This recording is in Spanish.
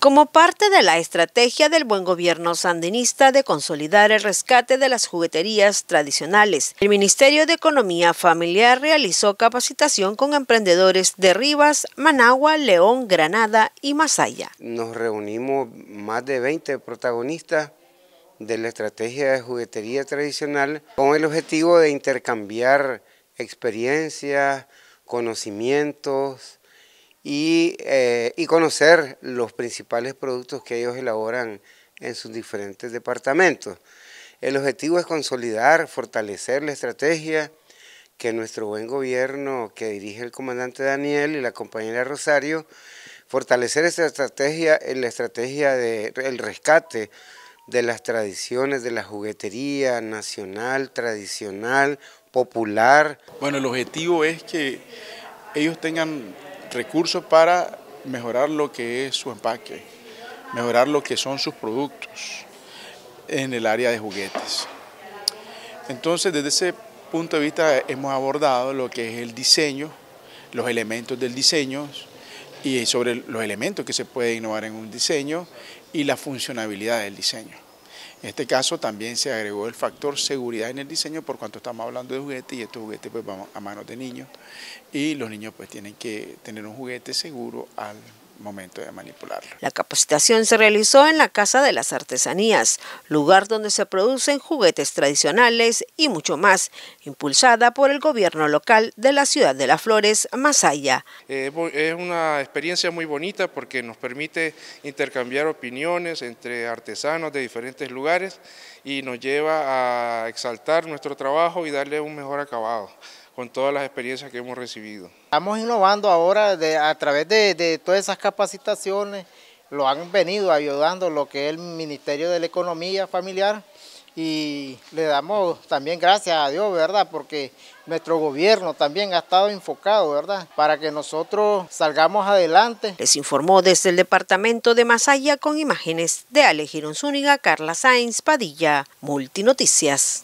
como parte de la estrategia del buen gobierno sandinista de consolidar el rescate de las jugueterías tradicionales, el Ministerio de Economía Familiar realizó capacitación con emprendedores de Rivas, Managua, León, Granada y Masaya. Nos reunimos más de 20 protagonistas de la estrategia de juguetería tradicional con el objetivo de intercambiar experiencias, conocimientos, eh, y, conocer los principales productos que ellos elaboran en sus diferentes departamentos. El objetivo es consolidar, fortalecer la estrategia que nuestro buen gobierno que dirige el comandante Daniel y la compañera Rosario, fortalecer esa estrategia, la estrategia del rescate de las tradiciones de la juguetería nacional, tradicional, popular. Bueno, el objetivo es que ellos tengan recursos para mejorar lo que es su empaque, mejorar lo que son sus productos en el área de juguetes. Entonces, desde ese punto de vista hemos abordado lo que es el diseño, los elementos del diseño y sobre los elementos que se puede innovar en un diseño y la funcionalidad del diseño. En este caso también se agregó el factor seguridad en el diseño por cuanto estamos hablando de juguetes y estos juguetes pues van a manos de niños y los niños pues tienen que tener un juguete seguro al momento de manipularlo. La capacitación se realizó en la Casa de las Artesanías, lugar donde se producen juguetes tradicionales y mucho más, impulsada por el gobierno local de la ciudad de Las Flores, Masaya. Eh, es una experiencia muy bonita porque nos permite intercambiar opiniones entre artesanos de diferentes lugares y nos lleva a exaltar nuestro trabajo y darle un mejor acabado con todas las experiencias que hemos recibido. Estamos innovando ahora a través de, todas esas capacitaciones, lo han venido ayudando lo que es el Ministerio de la Economía Familiar y le damos también gracias a Dios, ¿verdad? Porque nuestro gobierno también ha estado enfocado, ¿verdad? Para que nosotros salgamos adelante. Les informó desde el departamento de Masaya con imágenes de Ale Zúñiga, Carla Sainz, Padilla, Multinoticias.